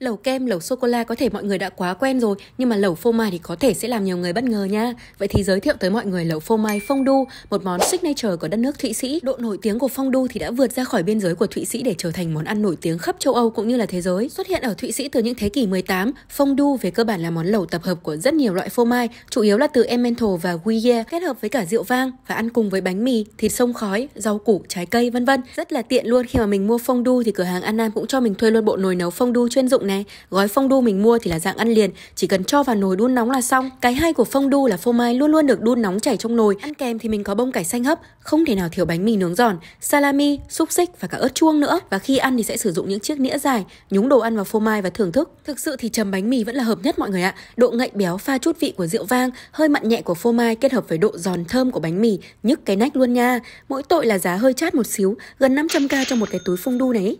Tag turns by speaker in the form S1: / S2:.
S1: Lẩu kem, lẩu sô-cô-la có thể mọi người đã quá quen rồi, nhưng mà lẩu phô mai thì có thể sẽ làm nhiều người bất ngờ nha. Vậy thì giới thiệu tới mọi người lẩu phô mai phong đu, một món signature của đất nước Thụy Sĩ. Độ nổi tiếng của phong đu thì đã vượt ra khỏi biên giới của Thụy Sĩ để trở thành món ăn nổi tiếng khắp châu Âu cũng như là thế giới. Xuất hiện ở Thụy Sĩ từ những thế kỷ 18, phong đu về cơ bản là món lẩu tập hợp của rất nhiều loại phô mai, chủ yếu là từ Emmental và Gruyere kết hợp với cả rượu vang và ăn cùng với bánh mì, thịt sông khói, rau củ, trái cây vân vân. Rất là tiện luôn khi mà mình mua phong đu thì cửa hàng An Nam cũng cho mình thuê luôn bộ nồi nấu phong đu chuyên dụng này Gói phong đu mình mua thì là dạng ăn liền Chỉ cần cho vào nồi đun nóng là xong Cái hay của phong đu là phô mai luôn luôn được đun nóng chảy trong nồi Ăn kèm thì mình có bông cải xanh hấp Không thể nào thiếu bánh mì nướng giòn Salami, xúc xích và cả ớt chuông nữa Và khi ăn thì sẽ sử dụng những chiếc nĩa dài Nhúng đồ ăn vào phô mai và thưởng thức Thực sự thì chấm bánh mì vẫn là hợp nhất mọi người ạ Độ ngậy béo pha chút vị của rượu vang Hơi mặn nhẹ của phô mai kết hợp với độ giòn thơm của bánh mì Nhức cái nách luôn nha Mỗi tội là giá hơi chát một xíu Gần 500k cho một cái túi phong đu này